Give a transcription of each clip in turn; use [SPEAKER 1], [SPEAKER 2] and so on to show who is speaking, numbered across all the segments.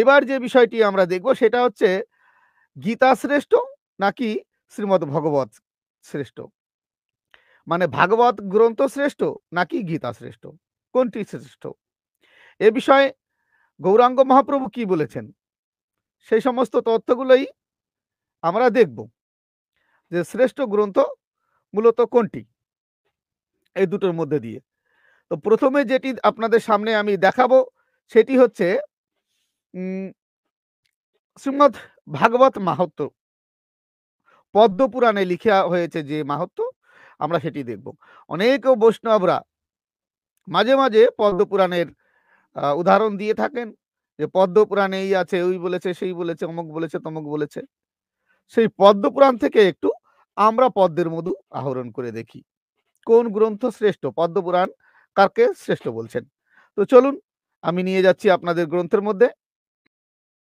[SPEAKER 1] এবার যে বিষয়টি আমরা দেখব সেটা হচ্ছে গীতা শ্রেষ্ঠ নাকি শ্রীমদ ভগবত শ্রেষ্ঠ মানে ভাগবত গ্রন্থ শ্রেষ্ঠ নাকি গীতা শ্রেষ্ঠ কোনটি শ্রেষ্ঠ এ বিষয়ে গৌরাঙ্গ মহাপ্রভু কি বলেছেন সেই সমস্ত তথ্যগুলোই আমরা দেখব যে শ্রেষ্ঠ গ্রন্থ মূলত কোনটি এই দুটোর মধ্যে দিয়ে তো প্রথমে যেটি আপনাদের সামনে আমি দেখাবো সেটি হচ্ছে শ্রীমদ ভাগবত মাহাত্ম পদ্মপুরাণে লিখা হয়েছে যে মাহাত্ম আমরা সেটি দেখব অনেক বৈষ্ণবরা মাঝে মাঝে পদ্মপুরাণের উদাহরণ দিয়ে থাকেন যে পদ্মপুরাণে এই আছে ওই বলেছে সেই বলেছে অমুক বলেছে তমুক বলেছে সেই পদ্মপুরাণ থেকে একটু আমরা পদ্মের মধু আহরণ করে দেখি কোন গ্রন্থ শ্রেষ্ঠ পদ্মপুরাণ কাকে শ্রেষ্ঠ বলছেন তো চলুন আমি নিয়ে যাচ্ছি আপনাদের গ্রন্থের মধ্যে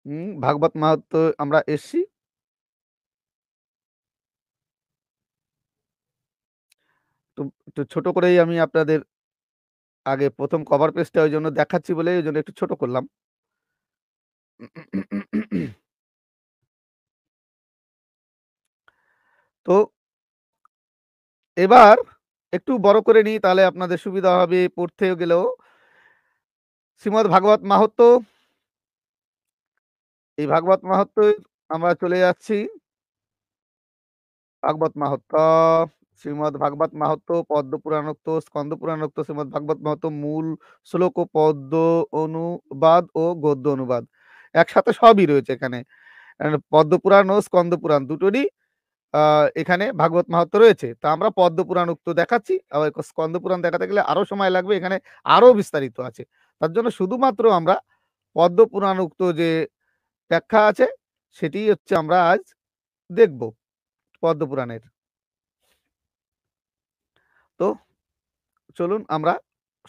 [SPEAKER 1] হুম, ভাগবত মাহাত্ম আমরা এসছি। তো তো ছোট করেই আমি আপনাদের আগে প্রথম কভার পেজটা জন্য দেখাচ্ছি বলে ওই জন্য একটু ছোট করলাম। তো এবার একটু বড় করে নিই তাহলে আপনাদের সুবিধা হবে পড়তেও গেলেও ভাগবত মাহত্ব এই ভাগবত মাহাত্ম আমরা চলে যাচ্ছি ভাগবত মাহাত্ম শ্রীমদ ভাগবত মাহাত্ম পদ্ম পুরাণোক্ত স্কন্দ পুরাণোক্ত শ্রীমদ ভাগবত মাহাত্ম মূল শ্লোক ও পদ্ম অনুবাদ ও গদ্য অনুবাদ একসাথে সবই রয়েছে এখানে পদ্ম পুরাণ ও স্কন্দ পুরাণ দুটোরই এখানে ভাগবত মাহাত্ম রয়েছে তা আমরা পদ্ম পুরাণ উক্ত দেখাচ্ছি আবার স্কন্দ পুরাণ দেখাতে গেলে আরো সময় লাগবে এখানে আরো বিস্তারিত আছে তার জন্য শুধুমাত্র আমরা পদ্ম পুরাণ উক্ত যে ব্যাখ্যা আছে সেটি হচ্ছে আমরা আজ দেখব পদ্মপুরাণের তো চলুন আমরা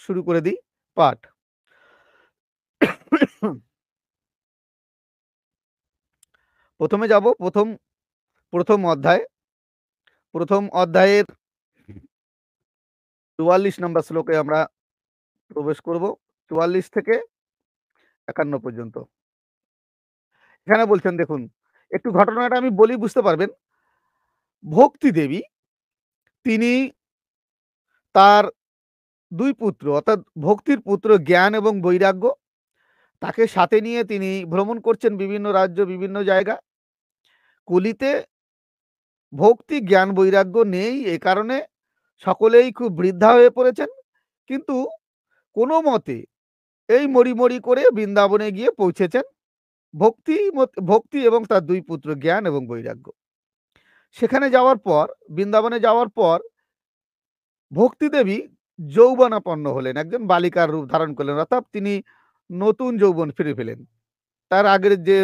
[SPEAKER 1] শুরু করে দিই পাঠ প্রথমে যাব প্রথম প্রথম অধ্যায় প্রথম অধ্যায়ের চুয়াল্লিশ নম্বর শ্লোকে আমরা প্রবেশ করব চুয়াল্লিশ থেকে একান্ন পর্যন্ত এখানে বলছেন দেখুন একটু ঘটনাটা আমি বলি বুঝতে পারবেন ভক্তি দেবী তিনি তার দুই পুত্র অর্থাৎ ভক্তির পুত্র জ্ঞান এবং বৈরাগ্য তাকে সাথে নিয়ে তিনি ভ্রমণ করছেন বিভিন্ন রাজ্য বিভিন্ন জায়গা কলিতে ভক্তি জ্ঞান বৈরাগ্য নেই এ কারণে সকলেই খুব বৃদ্ধা হয়ে পড়েছেন কিন্তু কোনো মতে এই মরি মরি করে বৃন্দাবনে গিয়ে পৌঁছেছেন ভক্তি ভক্তি এবং তার দুই পুত্র জ্ঞান এবং বৈরাগ্য সেখানে যাওয়ার পর বৃন্দাবনে যাওয়ার পর ভক্তি দেবী যৌবনাপন্ন হলেন একজন বালিকার রূপ ধারণ করলেন অর্থাৎ তিনি নতুন যৌবন ফিরে পেলেন তার আগের যে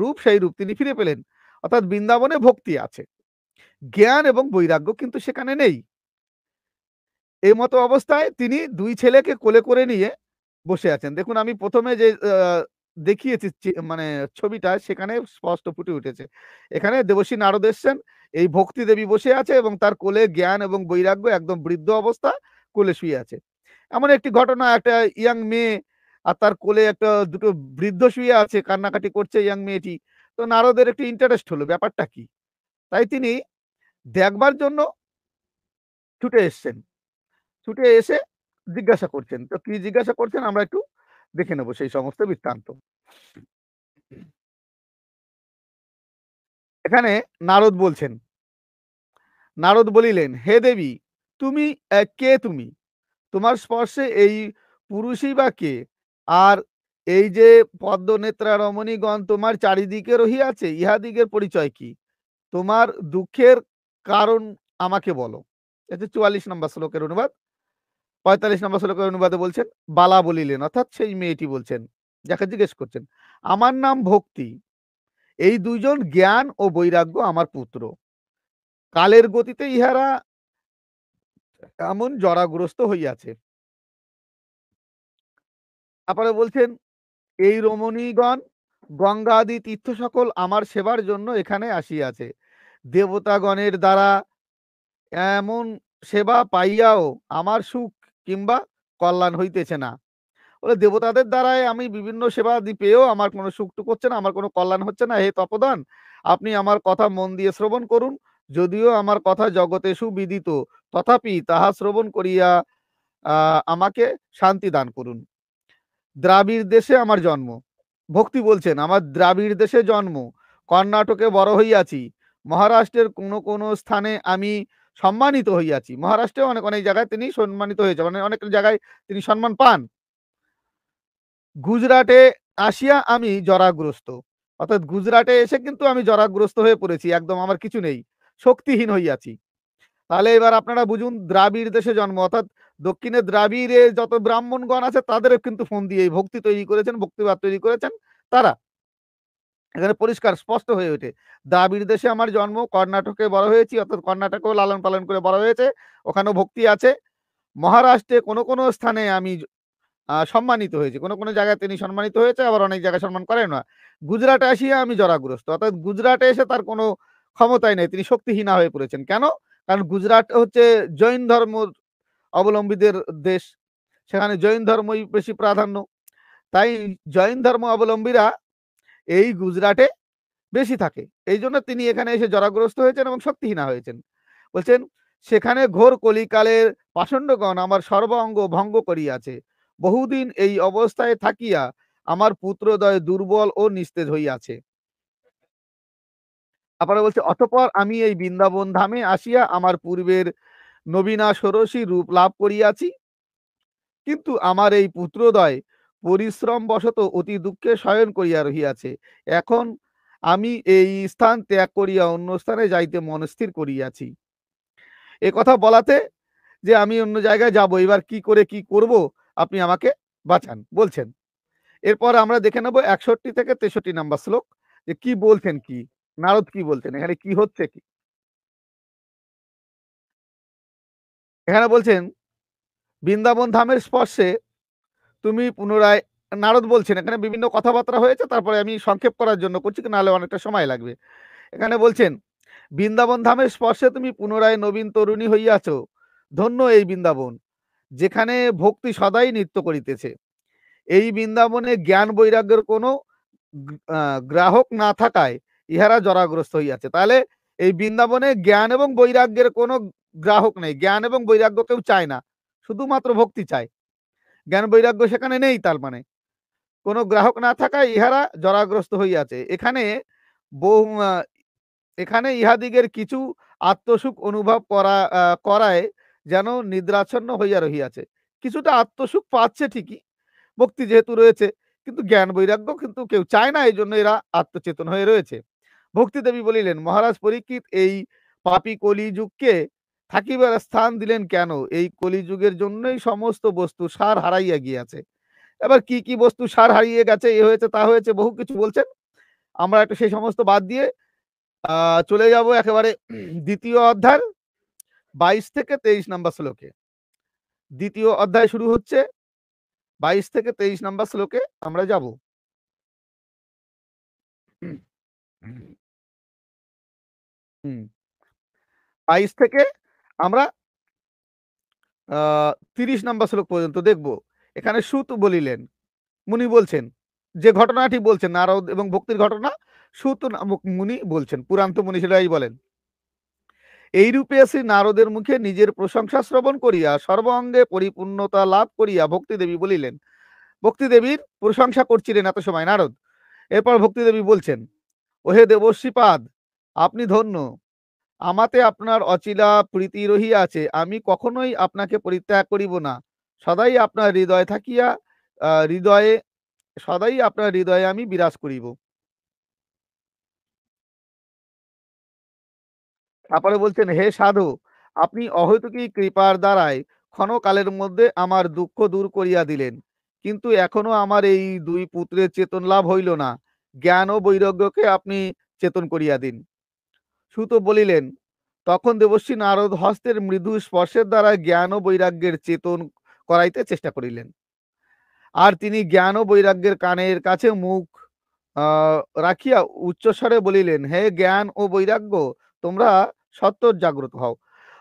[SPEAKER 1] রূপ সেই রূপ তিনি ফিরে পেলেন অর্থাৎ বৃন্দাবনে ভক্তি আছে জ্ঞান এবং বৈরাগ্য কিন্তু সেখানে নেই এই মতো অবস্থায় তিনি দুই ছেলেকে কোলে করে নিয়ে বসে আছেন দেখুন আমি প্রথমে যে দেখিয়েছি মানে ছবিটা সেখানে স্পষ্ট ফুটে উঠেছে এখানে দেবশী নারদ এসছেন এই ভক্তি দেবী বসে আছে এবং তার কোলে জ্ঞান এবং বৈরাগ্য একদম বৃদ্ধ অবস্থা কোলে শুয়ে আছে এমন একটি ঘটনা একটা ইয়াং মেয়ে আর তার কোলে একটা দুটো বৃদ্ধ শুয়ে আছে কান্নাকাটি করছে ইয়াং মেয়েটি তো নারদের একটি ইন্টারেস্ট হলো ব্যাপারটা কি তাই তিনি দেখবার জন্য ছুটে এসছেন ছুটে এসে জিজ্ঞাসা করছেন তো কি জিজ্ঞাসা করছেন আমরা একটু দেখে নেব সেই সমস্ত বৃত্তান্ত এখানে নারদ বলছেন নারদ বলিলেন হে দেবী তুমি কে তুমি তোমার স্পর্শে এই পুরুষই বা কে আর এই যে পদ্মনেত্রা রমণীগণ তোমার চারিদিকে রহিয়াছে ইহাদিগের পরিচয় কি তোমার দুঃখের কারণ আমাকে বলো এতে চুয়াল্লিশ নম্বর শ্লোকের অনুবাদ পঁয়তাল্লিশ নম্বর শ্লোকের অনুবাদে বলছেন বালা বলিলেন অর্থাৎ সেই মেয়েটি বলছেন যাকে জিজ্ঞেস করছেন আমার নাম ভক্তি এই দুইজন জ্ঞান ও বৈরাগ্য আমার পুত্র কালের গতিতে ইহারা এমন জরাগ্রস্ত হইয়াছে তারপরে বলছেন এই রমণীগণ গঙ্গা আদি তীর্থ সকল আমার সেবার জন্য এখানে আসিয়াছে দেবতাগণের দ্বারা এমন সেবা পাইয়াও আমার সুখ কিংবা কল্যাণ হইতেছে না বলে দেবতাদের দ্বারাই আমি বিভিন্ন সেবা পেয়েও আমার কোনো সুখটুক হচ্ছে না আমার কোনো কল্যাণ হচ্ছে না হে তপদান আপনি আমার কথা মন দিয়ে শ্রবণ করুন যদিও আমার কথা জগতে সুবিদিত তথাপি তাহা শ্রবণ করিয়া আমাকে শান্তি দান করুন দ্রাবিড় দেশে আমার জন্ম ভক্তি বলছেন আমার দ্রাবিড় দেশে জন্ম কর্ণাটকে বড় হইয়াছি মহারাষ্ট্রের কোনো কোনো স্থানে আমি সম্মানিত হইয়াছি মহারাষ্ট্রে অনেক অনেক জায়গায় তিনি সম্মানিত হয়েছে মানে অনেক জায়গায় তিনি সম্মান পান গুজরাটে আসিয়া আমি জরাগ্রস্ত অর্থাৎ গুজরাটে এসে কিন্তু আমি জরাগ্রস্ত হয়ে পড়েছি একদম আমার কিছু নেই শক্তিহীন হইয়াছি তাহলে এবার আপনারা বুঝুন দ্রাবিড় দেশে জন্ম অর্থাৎ দক্ষিণে দ্রাবিড়ে যত ব্রাহ্মণগণ আছে তাদেরও কিন্তু ফোন দিয়ে ভক্তি তৈরি করেছেন ভক্তিবাদ তৈরি করেছেন তারা এখানে পরিষ্কার স্পষ্ট হয়ে ওঠে দাবির দেশে আমার জন্ম কর্ণাটকে বড় হয়েছি অর্থাৎ কর্ণাটকেও লালন পালন করে বড় হয়েছে ওখানেও ভক্তি আছে মহারাষ্ট্রে কোনো কোনো স্থানে আমি সম্মানিত হয়েছে কোনো কোনো জায়গায় তিনি সম্মানিত হয়েছে আবার অনেক জায়গায় সম্মান করেন না গুজরাটে আসিয়া আমি জরাগ্রস্ত অর্থাৎ গুজরাটে এসে তার কোনো ক্ষমতাই নেই তিনি শক্তিহীনা হয়ে পড়েছেন কেন কারণ গুজরাট হচ্ছে জৈন ধর্ম অবলম্বীদের দেশ সেখানে জৈন ধর্মই বেশি প্রাধান্য তাই জৈন ধর্ম অবলম্বীরা এই গুজরাটে বেশি থাকে এই জন্য তিনি এখানে এসে জরাগ্রস্ত হয়েছেন এবং শক্তিহীনা হয়েছেন বলছেন সেখানে ঘোর কলিকালের পাষণ্ডগণ আমার সর্বাঙ্গ ভঙ্গ করিয়াছে বহুদিন এই অবস্থায় থাকিয়া আমার পুত্রদয় দুর্বল ও নিস্তেজ হইয়াছে আপনারা বলছে অতপর আমি এই বৃন্দাবন ধামে আসিয়া আমার পূর্বের নবীনা ষোড়শী রূপ লাভ করিয়াছি কিন্তু আমার এই পুত্রদয় পরিশ্রম বশত অতি দুঃখে শয়ন করিয়া রহিয়াছে এখন আমি এই স্থান ত্যাগ করিয়া অন্য স্থানে যাইতে মনস্থির করিয়াছি এ কথা বলাতে যে আমি অন্য জায়গায় যাব এবার কি করে কি করব আপনি আমাকে বাঁচান বলছেন এরপর আমরা দেখে নেবো একষট্টি থেকে তেষট্টি নাম্বার শ্লোক যে কি বলছেন কি নারদ কি বলছেন এখানে কি হচ্ছে কি এখানে বলছেন বৃন্দাবন ধামের স্পর্শে তুমি পুনরায় নারদ বলছেন এখানে বিভিন্ন কথাবার্তা হয়েছে তারপরে আমি সংক্ষেপ করার জন্য করছি নাহলে অনেকটা সময় লাগবে এখানে বলছেন বৃন্দাবন ধামের স্পর্শে তুমি পুনরায় নবীন তরুণী হইয়াছ ধন্য এই বৃন্দাবন যেখানে ভক্তি সদাই নৃত্য করিতেছে এই বৃন্দাবনে জ্ঞান বৈরাগ্যের কোনো গ্রাহক না থাকায় ইহারা জরাগ্রস্ত হইয়াছে তাহলে এই বৃন্দাবনে জ্ঞান এবং বৈরাগ্যের কোনো গ্রাহক নেই জ্ঞান এবং বৈরাগ্য কেউ চায় না শুধুমাত্র ভক্তি চায় জ্ঞান বৈরাগ্য সেখানে নেই তার মানে কোনো গ্রাহক না থাকায় ইহারা জরাগ্রস্ত হইয়াছে এখানে বহু এখানে ইহাদিগের কিছু আত্মসুখ অনুভব করা করায় যেন নিদ্রাচ্ছন্ন হইয়া রহিয়াছে কিছুটা আত্মসুখ পাচ্ছে ঠিকই ভক্তি যেহেতু রয়েছে কিন্তু জ্ঞান বৈরাগ্য কিন্তু কেউ চায় না এই জন্য এরা আত্মচেতন হয়ে রয়েছে ভক্তি দেবী বলিলেন মহারাজ পরীক্ষিত এই পাপি কলিযুগকে থাকিবার স্থান দিলেন কেন এই কলিযুগের জন্যই সমস্ত বস্তু সার হারাইয়া গিয়াছে এবার কি কি বস্তু সার হারিয়ে গেছে এ হয়েছে তা হয়েছে বহু কিছু বলছেন আমরা একটু সেই সমস্ত বাদ দিয়ে চলে যাব একেবারে দ্বিতীয় অধ্যায় বাইশ থেকে তেইশ নাম্বার শ্লোকে দ্বিতীয় অধ্যায় শুরু হচ্ছে বাইশ থেকে তেইশ নাম্বার শ্লোকে আমরা যাব বাইশ থেকে আমরা তিরিশ নাম্বার শ্লোক পর্যন্ত দেখব এখানে সুত বলিলেন মুনি বলছেন যে ঘটনাটি বলছেন নারদ এবং ভক্তির ঘটনা সুত নামক মুনি বলছেন পুরান্ত সেটাই বলেন এই রূপে শ্রী নারদের মুখে নিজের প্রশংসা শ্রবণ করিয়া সর্বঙ্গে পরিপূর্ণতা লাভ করিয়া ভক্তি দেবী বলিলেন ভক্তি দেবীর প্রশংসা করছিলেন এত সময় নারদ এরপর ভক্তি দেবী বলছেন ওহে দেবশ্রীপাদ আপনি ধন্য আমাতে আপনার অচিলা প্রীতি রহিয়াছে আমি কখনোই আপনাকে পরিত্যাগ করিব না সদাই আপনার হৃদয় থাকিয়া হৃদয়ে সদাই আপনার হৃদয়ে আমি বিরাজ করিব তারপরে বলছেন হে সাধু আপনি অহৈতুকী কৃপার দ্বারায় ক্ষণকালের মধ্যে আমার দুঃখ দূর করিয়া দিলেন কিন্তু এখনো আমার এই দুই পুত্রের চেতন লাভ হইল না জ্ঞান ও বৈরাগ্যকে আপনি চেতন করিয়া দিন সুত বলিলেন তখন দেবশ্রী নারদ হস্তের মৃদু স্পর্শের দ্বারা জ্ঞান ও বৈরাগ্যের চেতন করাইতে চেষ্টা করিলেন আর তিনি জ্ঞান ও বৈরাগ্যের কানের কাছে মুখ রাখিয়া উচ্চস্বরে বলিলেন হে জ্ঞান ও বৈরাগ্য তোমরা সত্তর জাগ্রত হও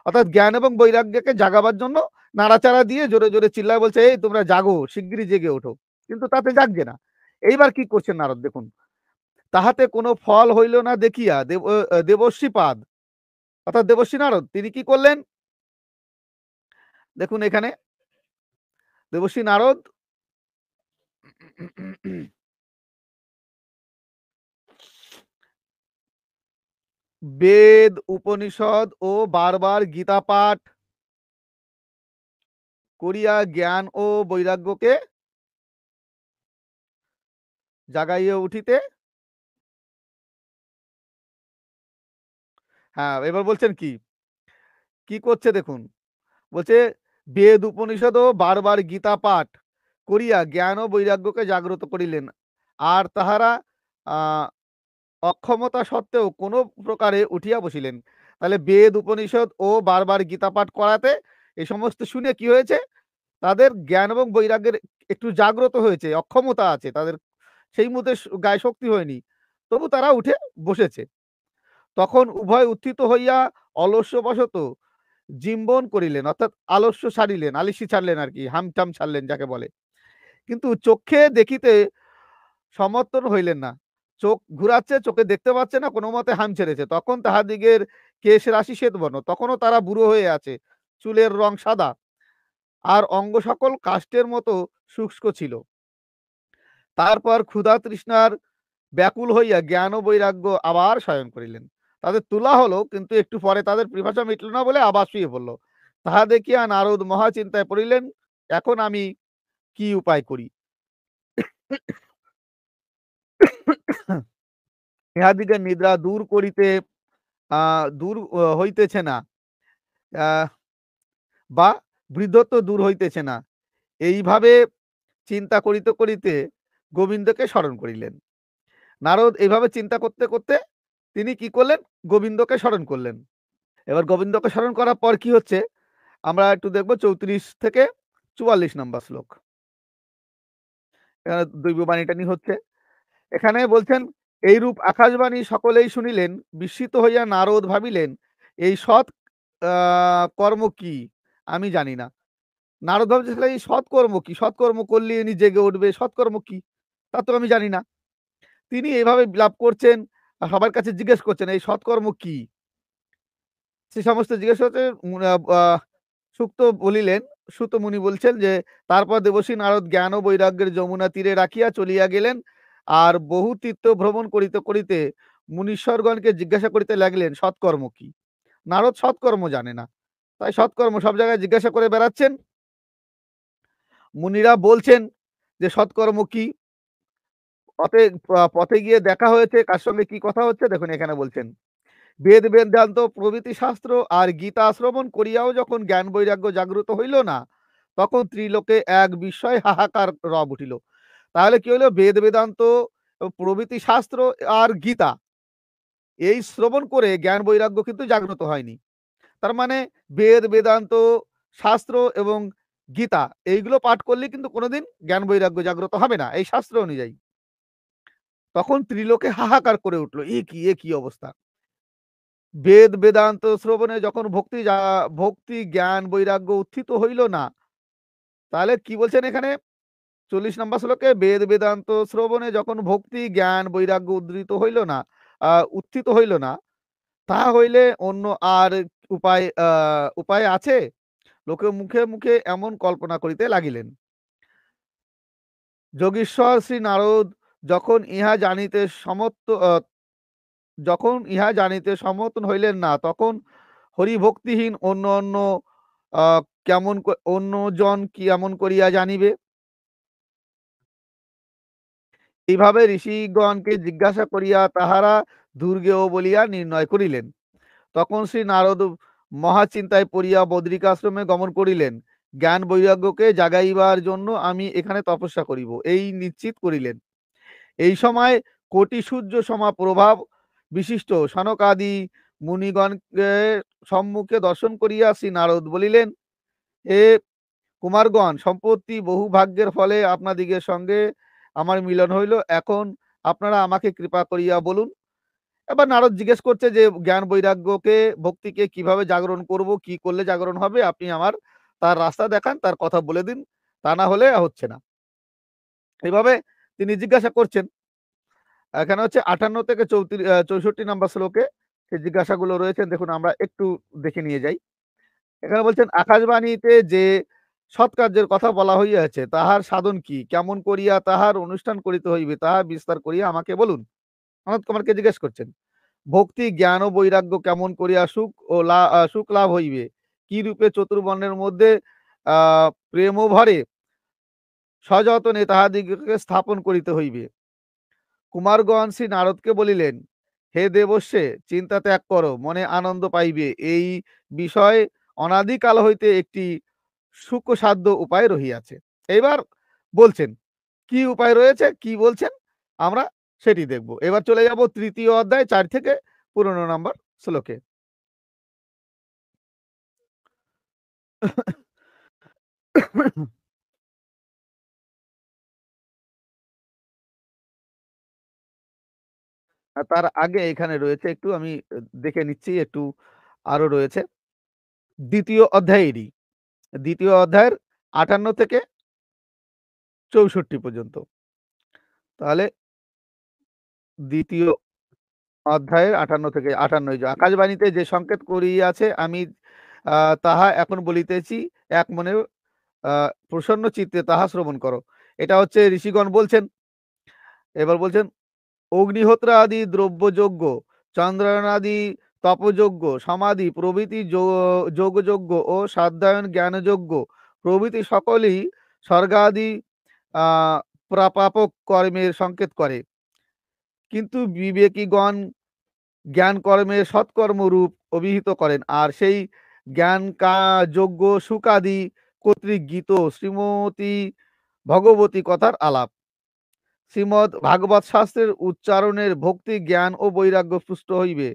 [SPEAKER 1] অর্থাৎ জ্ঞান এবং বৈরাগ্যকে জাগাবার জন্য নাড়াচাড়া দিয়ে জোরে জোরে চিল্লায় বলছে এই তোমরা জাগো শিগগিরই জেগে ওঠো কিন্তু তাতে জাগবে না এইবার কি করছেন নারদ দেখুন তাহাতে কোনো ফল হইল না দেখিয়া দেব দেবশ্রী পাদ অর্থাৎ দেবশ্রী নারদ তিনি কি করলেন দেখুন এখানে দেবশ্রী নারদ বেদ উপনিষদ ও বারবার গীতা পাঠ করিয়া জ্ঞান ও বৈরাগ্যকে জাগাইয়া উঠিতে হ্যাঁ এবার বলছেন কি কি করছে দেখুন বলছে বেদ উপনিষদ ও বারবার গীতা পাঠ করিয়া জ্ঞান ও বৈরাগ্যকে জাগ্রত করিলেন আর তাহারা অক্ষমতা সত্ত্বেও কোনো প্রকারে উঠিয়া বসিলেন তাহলে বেদ উপনিষদ ও বারবার গীতা পাঠ করাতে এই সমস্ত শুনে কি হয়েছে তাদের জ্ঞান এবং বৈরাগ্যের একটু জাগ্রত হয়েছে অক্ষমতা আছে তাদের সেই মধ্যে গায়ে শক্তি হয়নি তবু তারা উঠে বসেছে তখন উভয় উত্থিত হইয়া অলস্যবশত জিম্বন করিলেন অর্থাৎ আলস্য সারিলেন আলিসি ছাড়লেন আর কি হামটাম ছাড়লেন যাকে বলে কিন্তু চোখে দেখিতে সমর্থন হইলেন না চোখ ঘুরাচ্ছে চোখে দেখতে পাচ্ছে না কোনো মতে হাম ছেড়েছে তখন তাহাদিগের কেশ রাশি শ্বেতবর্ণ তখনও তারা বুড়ো হয়ে আছে চুলের রং সাদা আর অঙ্গ সকল কাষ্টের মতো শুষ্ক ছিল তারপর ক্ষুধা তৃষ্ণার ব্যাকুল হইয়া জ্ঞান ও বৈরাগ্য আবার শয়ন করিলেন তাদের তুলা হলো কিন্তু একটু পরে তাদের পরিভাষা মিটল না বলে আবার শুয়ে পড়লো তাহা দেখিয়া নারদ মহাচিন্তায় পড়িলেন এখন আমি কি উপায় করি ইহাদিকে নিদ্রা দূর করিতে দূর হইতেছে না বা বৃদ্ধত্ব দূর হইতেছে না এইভাবে চিন্তা করিতে করিতে গোবিন্দকে স্মরণ করিলেন নারদ এইভাবে চিন্তা করতে করতে তিনি কি করলেন গোবিন্দকে স্মরণ করলেন এবার গোবিন্দকে স্মরণ করার পর কি হচ্ছে আমরা একটু দেখব চৌত্রিশ থেকে চুয়াল্লিশ নম্বর শ্লোক এখানে দৈববাণীটা নিয়ে হচ্ছে এখানে বলছেন এই রূপ আকাশবাণী সকলেই শুনিলেন বিস্মিত হইয়া নারদ ভাবিলেন এই সৎ কর্ম কি আমি জানি না নারদ ভাবছে এই সৎকর্ম কি সৎকর্ম করলে ইনি জেগে উঠবে সৎকর্ম কি তা তো আমি জানি না তিনি এভাবে বিলাপ করছেন সবার কাছে জিজ্ঞেস করছেন এই সৎকর্ম কি সে সমস্ত জিজ্ঞেস করছে সুক্ত বলিলেন সুত মুনি বলছেন যে তারপর দেবসী নারদ জ্ঞান ও বৈরাগ্যের যমুনা তীরে রাখিয়া চলিয়া গেলেন আর বহু তীর্থ ভ্রমণ করিতে করিতে মুনীশ্বরগণকে জিজ্ঞাসা করিতে লাগলেন সৎকর্ম কি নারদ সৎকর্ম জানে না তাই সৎকর্ম সব জায়গায় জিজ্ঞাসা করে বেড়াচ্ছেন মুনিরা বলছেন যে সৎকর্ম কি পথে পথে গিয়ে দেখা হয়েছে কার সঙ্গে কি কথা হচ্ছে দেখুন এখানে বলছেন বেদ বেদান্ত প্রভৃতি শাস্ত্র আর গীতা শ্রবণ করিয়াও যখন জ্ঞান বৈরাগ্য জাগ্রত হইল না তখন ত্রিলোকে এক বিস্ময় হাহাকার রব উঠিল তাহলে কি হইল বেদ বেদান্ত প্রভৃতি শাস্ত্র আর গীতা এই শ্রবণ করে জ্ঞান বৈরাগ্য কিন্তু জাগ্রত হয়নি তার মানে বেদ বেদান্ত শাস্ত্র এবং গীতা এইগুলো পাঠ করলে কিন্তু কোনোদিন জ্ঞান বৈরাগ্য জাগ্রত হবে না এই শাস্ত্র অনুযায়ী তখন ত্রিলোকে হাহাকার করে উঠল এ কি এ কি অবস্থা বেদ বেদান্ত শ্রবণে যখন ভক্তি ভক্তি জ্ঞান বৈরাগ্য উত্থিত হইল না তাহলে কি বলছেন এখানে চল্লিশ নম্বর শ্লোকে বেদ বেদান্ত শ্রবণে যখন ভক্তি জ্ঞান বৈরাগ্য উদ্ধৃত হইল না উত্থিত হইল না তা হইলে অন্য আর উপায় উপায় আছে লোকে মুখে মুখে এমন কল্পনা করিতে লাগিলেন যোগীশ্বর শ্রী নারদ যখন ইহা জানিতে সমর্থ যখন ইহা জানিতে সমর্থন হইলেন না তখন হরিভক্তিহীন অন্য অন্য কেমন অন্যজন কি এমন করিয়া জানিবে এইভাবে ঋষিগণকে জিজ্ঞাসা করিয়া তাহারা দুর্গেও বলিয়া নির্ণয় করিলেন তখন শ্রী নারদ মহাচিন্তায় পড়িয়া বদ্রিকাশ্রমে গমন করিলেন জ্ঞান বৈরাগ্যকে জাগাইবার জন্য আমি এখানে তপস্যা করিব এই নিশ্চিত করিলেন এই সময় কোটি সূর্য সমা প্রভাব বিশিষ্ট সনকাদি মুনিগণকে সম্মুখে দর্শন করিয়া শ্রী নারদ বলিলেন এ কুমারগণ সম্পত্তি বহু ভাগ্যের ফলে আপনাদিগের সঙ্গে আমার মিলন হইল এখন আপনারা আমাকে কৃপা করিয়া বলুন এবার নারদ জিজ্ঞেস করছে যে জ্ঞান বৈরাগ্যকে ভক্তিকে কিভাবে জাগরণ করব কি করলে জাগরণ হবে আপনি আমার তার রাস্তা দেখান তার কথা বলে দিন তা না হলে হচ্ছে না এভাবে তিনি জিজ্ঞাসা করছেন এখানে হচ্ছে আটান্ন থেকে চৌত্রিশ চৌষট্টি নাম্বার শ্লোকে সেই জিজ্ঞাসাগুলো রয়েছেন দেখুন আমরা একটু দেখে নিয়ে যাই এখানে বলছেন আকাশবাণীতে যে সৎকার্যের কথা বলা হইয়াছে তাহার সাধন কি কেমন করিয়া তাহার অনুষ্ঠান করিতে হইবে তাহা বিস্তার করিয়া আমাকে বলুন অনন্ত কুমারকে জিজ্ঞেস করছেন ভক্তি জ্ঞান ও বৈরাগ্য কেমন করিয়া সুখ ও সুখ লাভ হইবে কি রূপে চতুর্বর্ণের মধ্যে আহ প্রেম ভরে সযতনে তাহাদিগকে স্থাপন করিতে হইবে কুমারগণ শ্রী নারদকে বলিলেন হে দেবস্যে চিন্তা ত্যাগ করো মনে আনন্দ পাইবে এই বিষয় অনাদিকাল হইতে একটি সুখসাধ্য উপায় রহিয়াছে এবার বলছেন কি উপায় রয়েছে কি বলছেন আমরা সেটি দেখব এবার চলে যাব তৃতীয় অধ্যায় চার থেকে পুরনো নম্বর শ্লোকে তার আগে এখানে রয়েছে একটু আমি দেখে নিচ্ছি একটু আরো রয়েছে। দ্বিতীয় অধ্যায়েরই, দ্বিতীয় অধ্যায়ের আটান্ন থেকে চৌষট্টি পর্যন্ত। তাহলে দ্বিতীয় অধ্যায়ের আটান্ন থেকে আটান্ন আকাশবাণীতে যে সংকেত করিয়াছে আমি তাহা এখন বলিতেছি এক মনে প্রসন্ন চিত্তে তাহা শ্রবণ করো। এটা হচ্ছে ঋষিগণ বলছেন। এবার বলছেন অগ্নিহোত্রা আদি দ্রব্যযজ্ঞ আদি তপযজ্ঞ সমাধি প্রভৃতি যোগযজ্ঞ ও সাধ্যায়ন জ্ঞানযজ্ঞ প্রভৃতি সকলই স্বর্গাদি প্রাপাপক কর্মের সংকেত করে কিন্তু বিবেকীগণ জ্ঞান কর্মে সৎকর্মরূপ অভিহিত করেন আর সেই জ্ঞান কা যোগ্য সুখাদি কর্তৃক গীত শ্রীমতী ভগবতী কথার আলাপ শ্রীমদ ভাগবত শাস্ত্রের উচ্চারণের ভক্তি জ্ঞান ও বৈরাগ্য পুষ্ট হইবে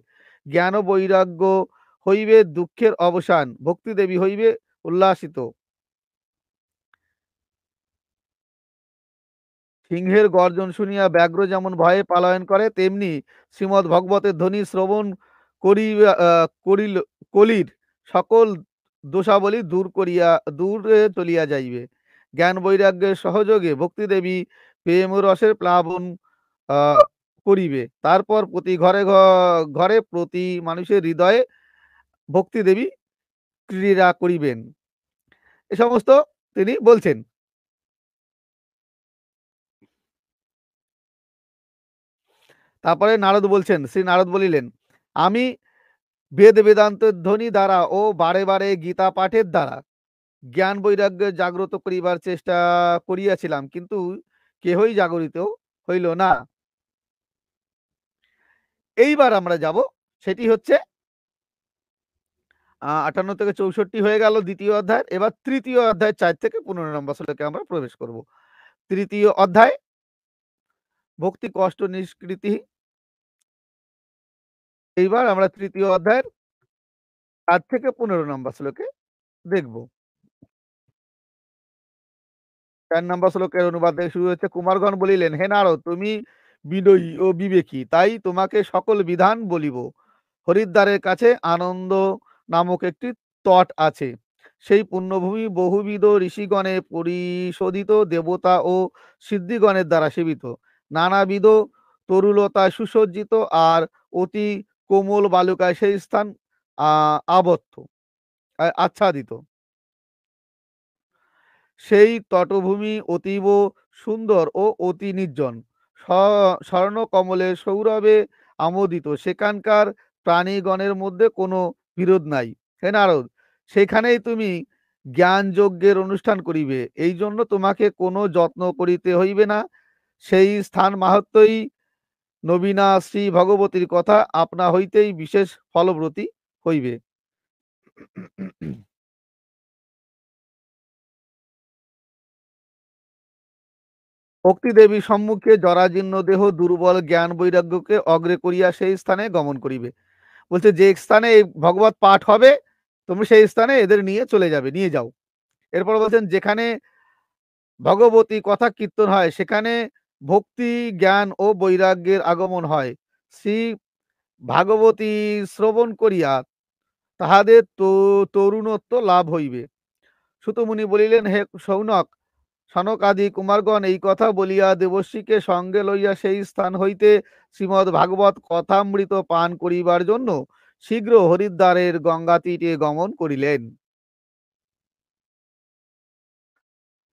[SPEAKER 1] জ্ঞান ও বৈরাগ্য হইবে দুঃখের অবসান ভক্তি দেবী হইবে উল্লাসিত সিংহের গর্জন শুনিয়া ব্যাঘ্র যেমন ভয়ে পালায়ন করে তেমনি শ্রীমদ ভগবতের ধ্বনি শ্রবণ করি করিল কলির সকল দোষাবলী দূর করিয়া দূরে চলিয়া যাইবে জ্ঞান বৈরাগ্যের সহযোগে ভক্তিদেবী প্রেম রসের প্লাবন করিবে তারপর প্রতি ঘরে ঘরে প্রতি মানুষের হৃদয়ে ভক্তি দেবী ক্রীড়া করিবেন এ সমস্ত তিনি বলছেন তারপরে নারদ বলছেন শ্রী নারদ বলিলেন আমি বেদ বেদান্তের ধ্বনি দ্বারা ও বারে বারে গীতা পাঠের দ্বারা জ্ঞান বৈরাগ্য জাগ্রত করিবার চেষ্টা করিয়াছিলাম কিন্তু কেহই জাগরিত হইল না এইবার আমরা যাব সেটি হচ্ছে আটান্ন থেকে চৌষট্টি হয়ে গেল দ্বিতীয় অধ্যায় এবার তৃতীয় অধ্যায় চার থেকে পনেরো নম্বর শ্লোকে আমরা প্রবেশ করব তৃতীয় অধ্যায় ভক্তি কষ্ট নিষ্কৃতি এইবার আমরা তৃতীয় অধ্যায়ের চার থেকে পনেরো নম্বর শ্লোকে দেখব চার নম্বর শ্লোকের অনুবাদ থেকে শুরু হচ্ছে কুমারগণ বলিলেন হে নারো তুমি বিনয়ী ও বিবেকী তাই তোমাকে সকল বিধান বলিব হরিদ্বারের কাছে আনন্দ নামক একটি তট আছে সেই পুণ্যভূমি বহুবিধ ঋষিগণে পরিশোধিত দেবতা ও সিদ্ধিগণের দ্বারা সেবিত নানাবিধ তরুলতায় সুসজ্জিত আর অতি কোমল বালুকায় সেই স্থান আবদ্ধ আচ্ছাদিত সেই তটভূমি অতীব সুন্দর ও অতি নির্জন স্বর্ণকমলে সৌরভে আমোদিত সেখানকার প্রাণীগণের মধ্যে কোনো বিরোধ নাই হে নারদ সেখানেই তুমি জ্ঞান যজ্ঞের অনুষ্ঠান করিবে এই জন্য তোমাকে কোনো যত্ন করিতে হইবে না সেই স্থান মাহাত্মই নবীনা শ্রী ভগবতীর কথা আপনা হইতেই বিশেষ ফলব্রতী হইবে ভক্তি দেবী সম্মুখে জরাজীর্ণ দেহ দুর্বল জ্ঞান বৈরাগ্যকে অগ্রে করিয়া সেই স্থানে গমন করিবে বলছে যে স্থানে এই ভগবত পাঠ হবে তুমি সেই স্থানে এদের নিয়ে চলে যাবে নিয়ে যাও এরপর বলছেন যেখানে ভগবতী কথা কীর্তন হয় সেখানে ভক্তি জ্ঞান ও বৈরাগ্যের আগমন হয় শ্রী ভাগবতী শ্রবণ করিয়া তাহাদের তরুণত্ব লাভ হইবে সুতমুনি বলিলেন হে সৌনক সনক আদি কুমারগণ এই কথা বলিয়া দেবশ্রীকে সঙ্গে লইয়া সেই স্থান হইতে শ্রীমৎ ভাগবত কথামৃত পান করিবার জন্য শীঘ্র হরিদ্বারের গঙ্গা তীরে গমন করিলেন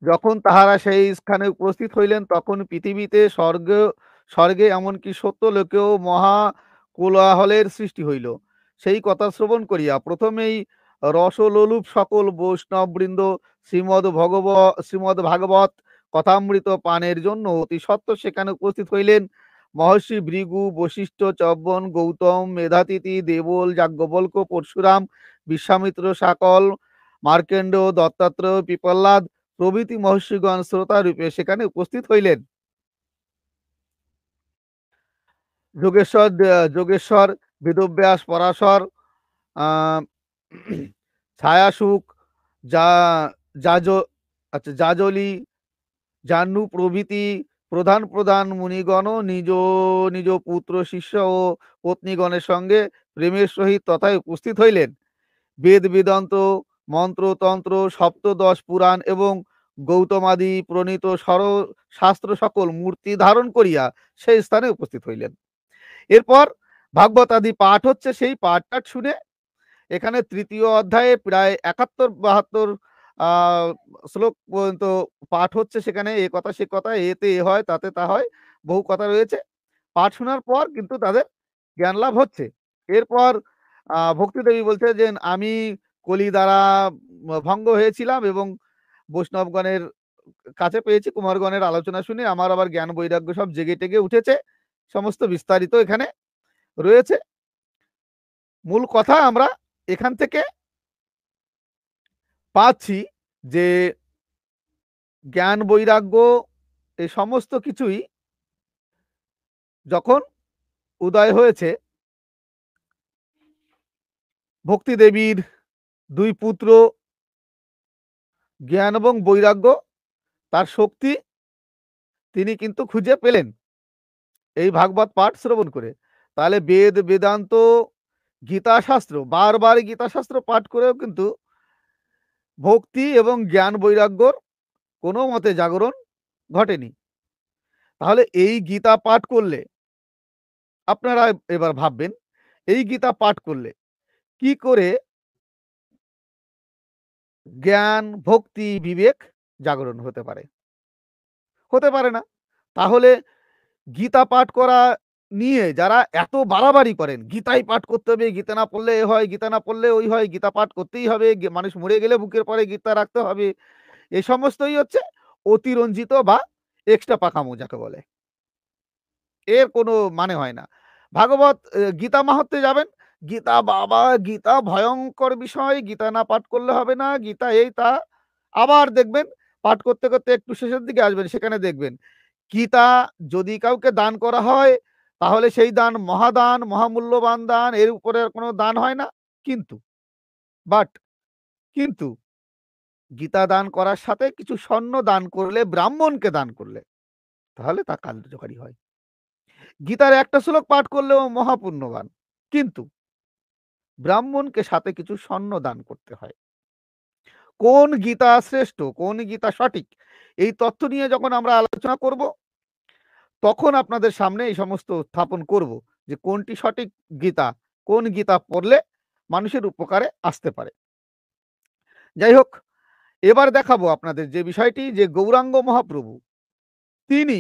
[SPEAKER 1] যখন তাহারা সেই স্থানে উপস্থিত হইলেন তখন পৃথিবীতে স্বর্গ স্বর্গে এমনকি সত্য লোকেও মহা কোলাহলের সৃষ্টি হইল সেই কথা শ্রবণ করিয়া প্রথমেই রসলোলুপ সকল বৈষ্ণববৃন্দ শ্রীমদ ভগব শ্রীমদ ভাগবত কথামৃত পানের জন্য অতি সত্য সেখানে উপস্থিত হইলেন মহর্ষি ভৃগু বশিষ্ঠ চব্বন গৌতম মেধাতিথি দেবল যাজ্ঞবল্ক পরশুরাম বিশ্বামিত্র সাকল মার্কেন্ড দত্তাত্র পিপল্লাদ প্রভৃতি মহর্ষিগণ শ্রোতা রূপে সেখানে উপস্থিত হইলেন যোগেশ্বর যোগেশ্বর বেদব্যাস পরাশর ছায়াসুখ যা যাজ আচ্ছা যাজলি জাহ্নু প্রভৃতি প্রধান প্রধান মুনিগণ নিজ নিজ পুত্র শিষ্য ও পত্নীগণের সঙ্গে প্রেমের সহিত তথায় উপস্থিত হইলেন বেদ বেদান্ত মন্ত্রতন্ত্র সপ্তদশ পুরাণ এবং গৌতমাদি প্রণীত সর শাস্ত্র সকল মূর্তি ধারণ করিয়া সেই স্থানে উপস্থিত হইলেন এরপর ভাগবত আদি পাঠ হচ্ছে সেই পাঠটা শুনে এখানে তৃতীয় অধ্যায়ে প্রায় একাত্তর বাহাত্তর শ্লোক পর্যন্ত পাঠ হচ্ছে সেখানে এ কথা সে কথা এতে এ হয় তাতে তা হয় বহু কথা রয়েছে পাঠ শোনার পর কিন্তু তাদের জ্ঞান লাভ হচ্ছে এরপর ভক্তি দেবী বলছে যে আমি কলি দ্বারা ভঙ্গ হয়েছিলাম এবং বৈষ্ণবগণের কাছে পেয়েছি কুমারগণের আলোচনা শুনে আমার আবার জ্ঞান বৈরাগ্য সব জেগে টেগে উঠেছে সমস্ত বিস্তারিত এখানে রয়েছে মূল কথা আমরা এখান থেকে পাচ্ছি যে জ্ঞান বৈরাগ্য এ সমস্ত কিছুই যখন উদয় হয়েছে ভক্তি দেবীর দুই পুত্র জ্ঞান এবং বৈরাগ্য তার শক্তি তিনি কিন্তু খুঁজে পেলেন এই ভাগবত পাঠ শ্রবণ করে তাহলে বেদ বেদান্ত গীতাশাস্ত্র বারবার গীতাশাস্ত্র পাঠ করেও কিন্তু ভক্তি এবং জ্ঞান বৈরাগ্যর কোনো মতে জাগরণ ঘটেনি তাহলে এই গীতা পাঠ করলে আপনারা এবার ভাববেন এই গীতা পাঠ করলে কি করে জ্ঞান ভক্তি বিবেক জাগরণ হতে পারে হতে পারে না তাহলে গীতা পাঠ করা নিয়ে যারা এত বাড়াবাড়ি করেন গীতাই পাঠ করতে হবে গীতা না পড়লে এ হয় গীতা না পড়লে ওই হয় গীতা পাঠ করতেই হবে মানুষ মরে গেলে বুকের পরে গীতা রাখতে হবে এই সমস্তই হচ্ছে অতিরঞ্জিত বা এক্সট্রা পাকামো যাকে বলে এর কোনো মানে হয় না ভাগবত গীতা মাহত্যে যাবেন গীতা বাবা গীতা ভয়ঙ্কর বিষয় গীতা না পাঠ করলে হবে না গীতা এই তা আবার দেখবেন পাঠ করতে করতে একটু শেষের দিকে আসবেন সেখানে দেখবেন গীতা যদি কাউকে দান করা হয় তাহলে সেই দান মহাদান মহামূল্যবান দান এর উপরে কোনো দান হয় না কিন্তু বাট কিন্তু গীতা দান করার সাথে কিছু স্বর্ণ দান করলে ব্রাহ্মণকে দান করলে তাহলে তা কার্যকারী হয় গীতার একটা শ্লোক পাঠ করলেও মহাপূর্ণবান কিন্তু ব্রাহ্মণকে সাথে কিছু স্বর্ণ দান করতে হয় কোন গীতা শ্রেষ্ঠ কোন গীতা সঠিক এই তথ্য নিয়ে যখন আমরা আলোচনা করব তখন আপনাদের সামনে এই সমস্ত উত্থাপন করব যে কোনটি সঠিক গীতা কোন গীতা পড়লে মানুষের উপকারে আসতে পারে যাই হোক এবার দেখাবো আপনাদের যে বিষয়টি যে গৌরাঙ্গ মহাপ্রভু তিনি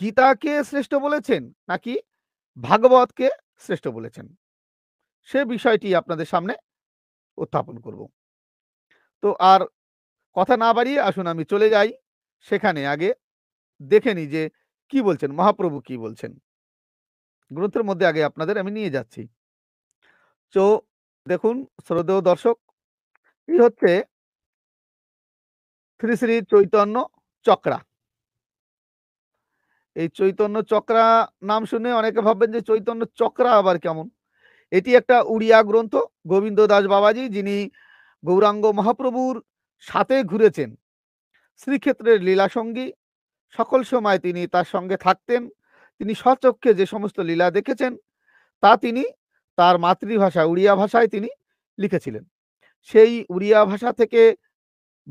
[SPEAKER 1] গীতাকে শ্রেষ্ঠ বলেছেন নাকি ভাগবতকে শ্রেষ্ঠ বলেছেন সে বিষয়টি আপনাদের সামনে উত্থাপন করব তো আর কথা না বাড়িয়ে আসুন আমি চলে যাই সেখানে আগে দেখে নিই যে কি বলছেন মহাপ্রভু কি বলছেন গ্রন্থের মধ্যে আগে আপনাদের আমি নিয়ে যাচ্ছি তো দেখুন শ্রদ্ধেয় দর্শক এই হচ্ছে শ্রী শ্রী চৈতন্য চক্রা এই চৈতন্য চক্রা নাম শুনে অনেকে ভাববেন যে চৈতন্য চক্রা আবার কেমন এটি একটা উড়িয়া গ্রন্থ গোবিন্দ দাস বাবাজি যিনি গৌরাঙ্গ মহাপ্রভুর সাথে ঘুরেছেন শ্রীক্ষেত্রের লীলাসঙ্গী সকল সময় তিনি তার সঙ্গে থাকতেন তিনি স্বচক্ষে যে সমস্ত লীলা দেখেছেন তা তিনি তার মাতৃভাষা উড়িয়া ভাষায় তিনি লিখেছিলেন সেই উড়িয়া ভাষা থেকে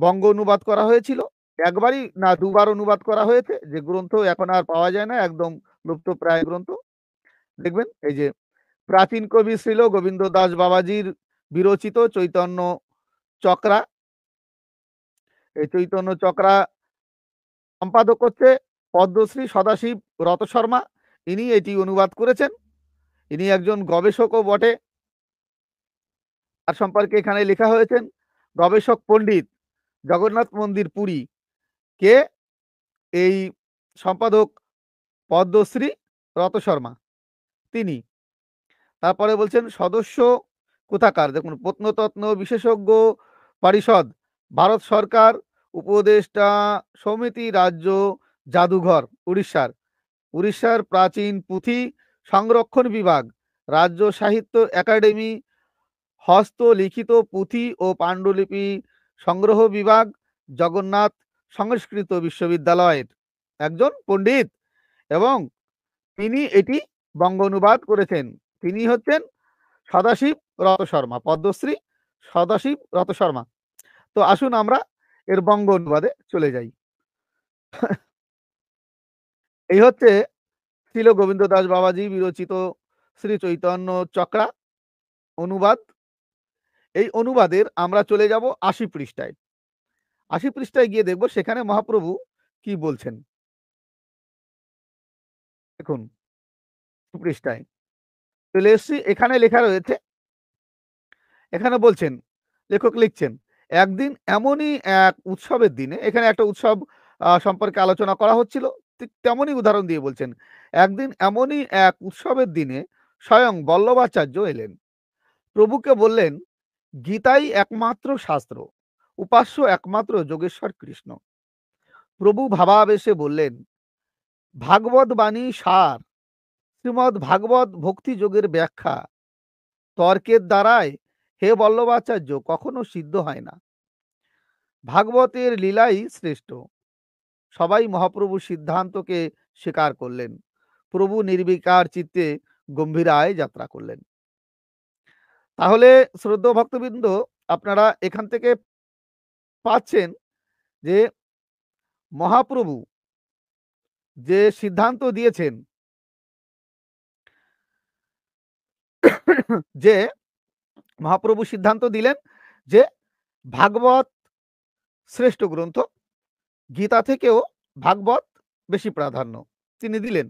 [SPEAKER 1] বঙ্গ অনুবাদ করা হয়েছিল একবারই না দুবার অনুবাদ করা হয়েছে যে গ্রন্থ এখন আর পাওয়া যায় না একদম লুপ্ত প্রায় গ্রন্থ দেখবেন এই যে প্রাচীন কবি ছিল গোবিন্দ দাস বাবাজির বিরচিত চৈতন্য চক্রা এই চৈতন্য চক্রা সম্পাদক হচ্ছে পদ্মশ্রী সদাশিব রত শর্মা ইনি এটি অনুবাদ করেছেন ইনি একজন গবেষকও বটে তার সম্পর্কে এখানে লেখা হয়েছেন গবেষক পণ্ডিত জগন্নাথ মন্দির পুরী কে এই সম্পাদক পদ্মশ্রী রত শর্মা তিনি তারপরে বলছেন সদস্য কোথাকার দেখুন প্রত্নতত্ন বিশেষজ্ঞ পরিষদ ভারত সরকার উপদেষ্টা সমিতি রাজ্য জাদুঘর উড়িষ্যার উড়িষ্যার প্রাচীন পুঁথি সংরক্ষণ বিভাগ রাজ্য সাহিত্য একাডেমি হস্তলিখিত পুঁথি ও পাণ্ডুলিপি সংগ্রহ বিভাগ জগন্নাথ সংস্কৃত বিশ্ববিদ্যালয়ের একজন পণ্ডিত এবং তিনি এটি বঙ্গ অনুবাদ করেছেন তিনি হচ্ছেন সদাশিব রত শর্মা পদ্মশ্রী সদাশিব রত শর্মা তো আসুন আমরা এর বঙ্গ অনুবাদে চলে যাই এই হচ্ছে ছিল গোবিন্দ দাস বাবাজি বিরচিত শ্রী চৈতন্য চক্রা অনুবাদ এই অনুবাদের আমরা চলে যাব আশি পৃষ্ঠায় আশি পৃষ্ঠায় গিয়ে দেখব সেখানে মহাপ্রভু কি বলছেন দেখুন পৃষ্ঠায় চলে এসছি এখানে লেখা রয়েছে এখানে বলছেন লেখক লিখছেন একদিন এমনই এক উৎসবের দিনে এখানে একটা উৎসব সম্পর্কে আলোচনা করা হচ্ছিল ঠিক তেমনই উদাহরণ দিয়ে বলছেন একদিন এমনই এক উৎসবের দিনে স্বয়ং বল্লভাচার্য এলেন প্রভুকে বললেন গীতাই একমাত্র শাস্ত্র উপাস্য একমাত্র যোগেশ্বর কৃষ্ণ প্রভু ভাবাবেশে বললেন ভাগবত বাণী সার শ্রীমৎ ভাগবত ভক্তি যোগের ব্যাখ্যা তর্কের দ্বারায় হে বল্লভাচার্য কখনো সিদ্ধ হয় না ভাগবতের লীলাই শ্রেষ্ঠ সবাই মহাপ্রভু সিদ্ধান্তকে স্বীকার করলেন প্রভু নির্বিকার চিত্তে গম্ভীরায় যাত্রা করলেন তাহলে শ্রদ্ধ ভক্তবৃন্দ আপনারা এখান থেকে পাচ্ছেন যে মহাপ্রভু যে সিদ্ধান্ত দিয়েছেন যে মহাপ্রভু সিদ্ধান্ত দিলেন যে ভাগবত শ্রেষ্ঠ গ্রন্থ গীতা থেকেও ভাগবত বেশি প্রাধান্য তিনি দিলেন